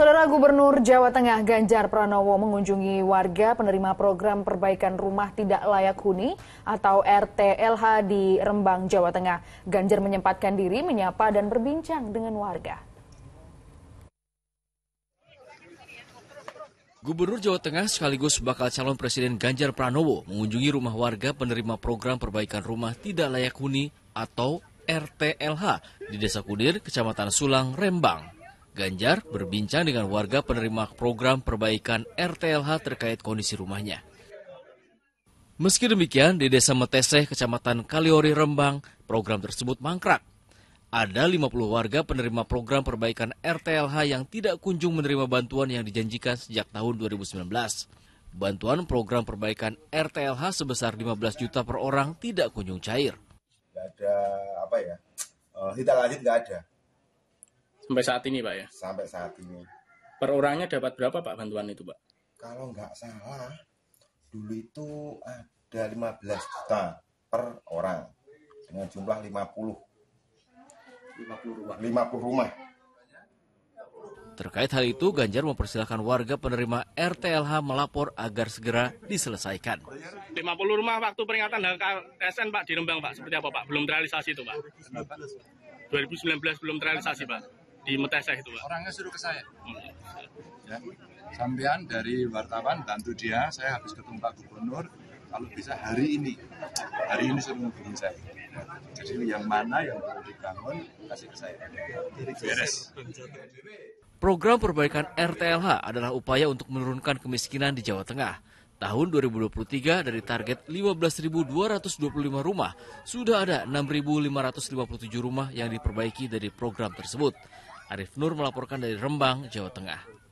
Saudara Gubernur Jawa Tengah Ganjar Pranowo mengunjungi warga penerima program perbaikan rumah tidak layak huni atau RTLH di Rembang, Jawa Tengah. Ganjar menyempatkan diri menyapa dan berbincang dengan warga. Gubernur Jawa Tengah sekaligus bakal calon Presiden Ganjar Pranowo mengunjungi rumah warga penerima program perbaikan rumah tidak layak huni atau RTLH di Desa Kudir, Kecamatan Sulang, Rembang. Ganjar berbincang dengan warga penerima program perbaikan RTLH terkait kondisi rumahnya. Meski demikian, di Desa Meteseh, Kecamatan Kaliori, Rembang, program tersebut mangkrak. Ada 50 warga penerima program perbaikan RTLH yang tidak kunjung menerima bantuan yang dijanjikan sejak tahun 2019. Bantuan program perbaikan RTLH sebesar 15 juta per orang tidak kunjung cair. Gak ada apa ya, uh, eh, kita lanjut nggak ada. Sampai saat ini Pak ya? Sampai saat ini. Per orangnya dapat berapa Pak bantuan itu Pak? Kalau nggak salah, dulu itu ada 15 juta per orang dengan jumlah 50. 50 rumah. 50 rumah. Terkait hal itu, Ganjar mempersilahkan warga penerima RTLH melapor agar segera diselesaikan. 50 rumah waktu peringatan HKSN Pak di Rembang Pak, seperti apa Pak? Belum terrealisasi itu Pak? 2019 belum terrealisasi Pak di Meteseh itu pak orangnya suruh ke saya hmm. ya. Sampian dari wartawan bantu dia saya habis ketemu Pak Gubernur kalau bisa hari ini hari ini suruh menghubungi saya jadi yang mana yang perlu dibangun kasih ke saya beres Program perbaikan RTLH adalah upaya untuk menurunkan kemiskinan di Jawa Tengah. Tahun 2023 dari target 15.225 rumah, sudah ada 6.557 rumah yang diperbaiki dari program tersebut. Arif Nur melaporkan dari Rembang, Jawa Tengah.